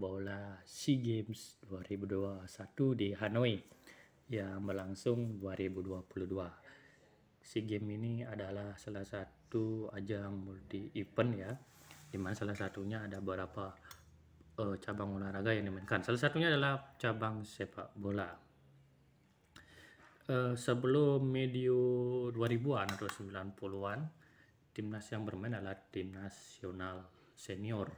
bola SEA Games 2021 di Hanoi yang berlangsung 2022. SEA Games ini adalah salah satu ajang multi event ya, dimana salah satunya ada beberapa uh, cabang olahraga yang dimainkan. Salah satunya adalah cabang sepak bola. Uh, sebelum medio 2000-an atau 90-an, timnas yang bermain adalah tim nasional senior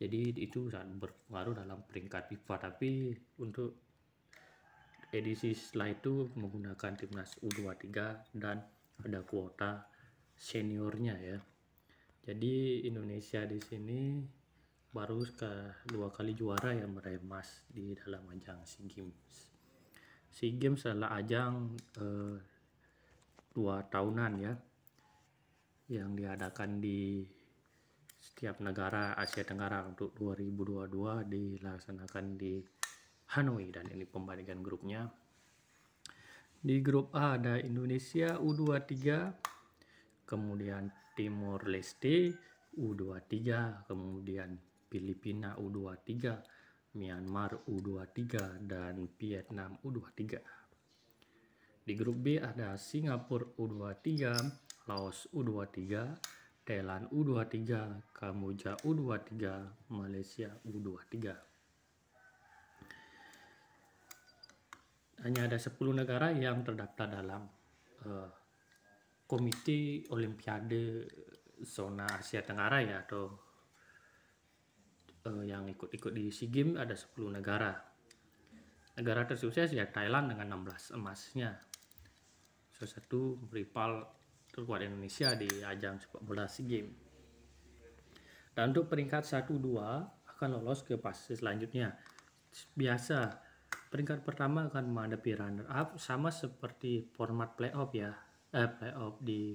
jadi itu sangat berpengaruh dalam peringkat FIFA tapi untuk edisi setelah itu menggunakan timnas U23 dan ada kuota seniornya ya jadi Indonesia di sini baru dua kali juara yang meraih emas di dalam ajang SEA Games SEA Games adalah ajang eh, dua tahunan ya yang diadakan di setiap negara Asia Tenggara untuk 2022 dilaksanakan di Hanoi dan ini pembandingan grupnya. Di grup A ada Indonesia U23, kemudian Timor Leste U23, kemudian Filipina U23, Myanmar U23 dan Vietnam U23. Di grup B ada Singapura U23, Laos U23, Thailand U23, Kamboja U23, Malaysia U23. Hanya ada 10 negara yang terdaftar dalam uh, Komite Olimpiade Zona Asia Tenggara ya atau uh, yang ikut-ikut di SEA Games ada 10 negara. Negara tersukses ya Thailand dengan 16 emasnya. Salah satu rival keluar Indonesia di ajang sepak bola SEA Games. Dan untuk peringkat 1-2 akan lolos ke fase selanjutnya. Biasa, peringkat pertama akan menghadapi runner up sama seperti format playoff ya. Eh, playoff di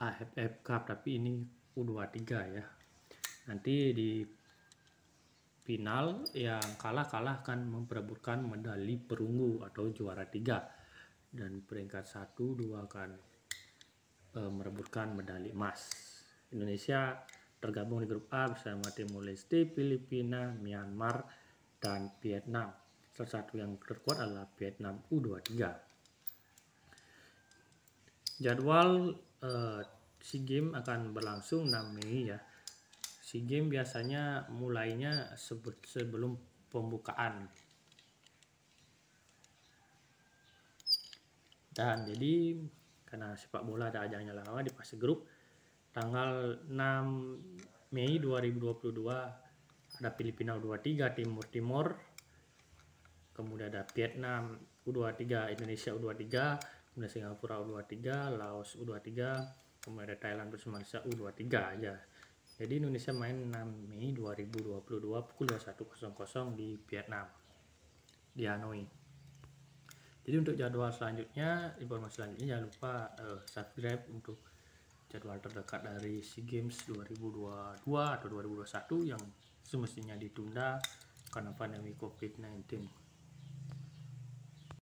AFF Cup tapi ini U23 ya. Nanti di final yang kalah-kalah akan memperebutkan medali perunggu atau juara tiga dan peringkat 1 2 akan Eh, merebutkan medali emas. Indonesia tergabung di grup A bersama Timor Leste, Filipina, Myanmar, dan Vietnam. Salah satu yang terkuat adalah Vietnam U23. Jadwal eh, SEA Games akan berlangsung 6 Mei ya. SEA Games biasanya mulainya sebelum pembukaan. Dan jadi karena sepak bola ada ajangnya lama di fase grup tanggal 6 Mei 2022 ada Filipina U23 Timur Timur kemudian ada Vietnam U23 Indonesia U23 kemudian Singapura U23 Laos U23 kemudian ada Thailand terus Malaysia U23 aja jadi Indonesia main 6 Mei 2022 pukul 21.00 di Vietnam di Hanoi jadi untuk jadwal selanjutnya informasi selanjutnya jangan lupa uh, subscribe untuk jadwal terdekat dari SEA Games 2022 atau 2021 yang semestinya ditunda karena pandemi COVID-19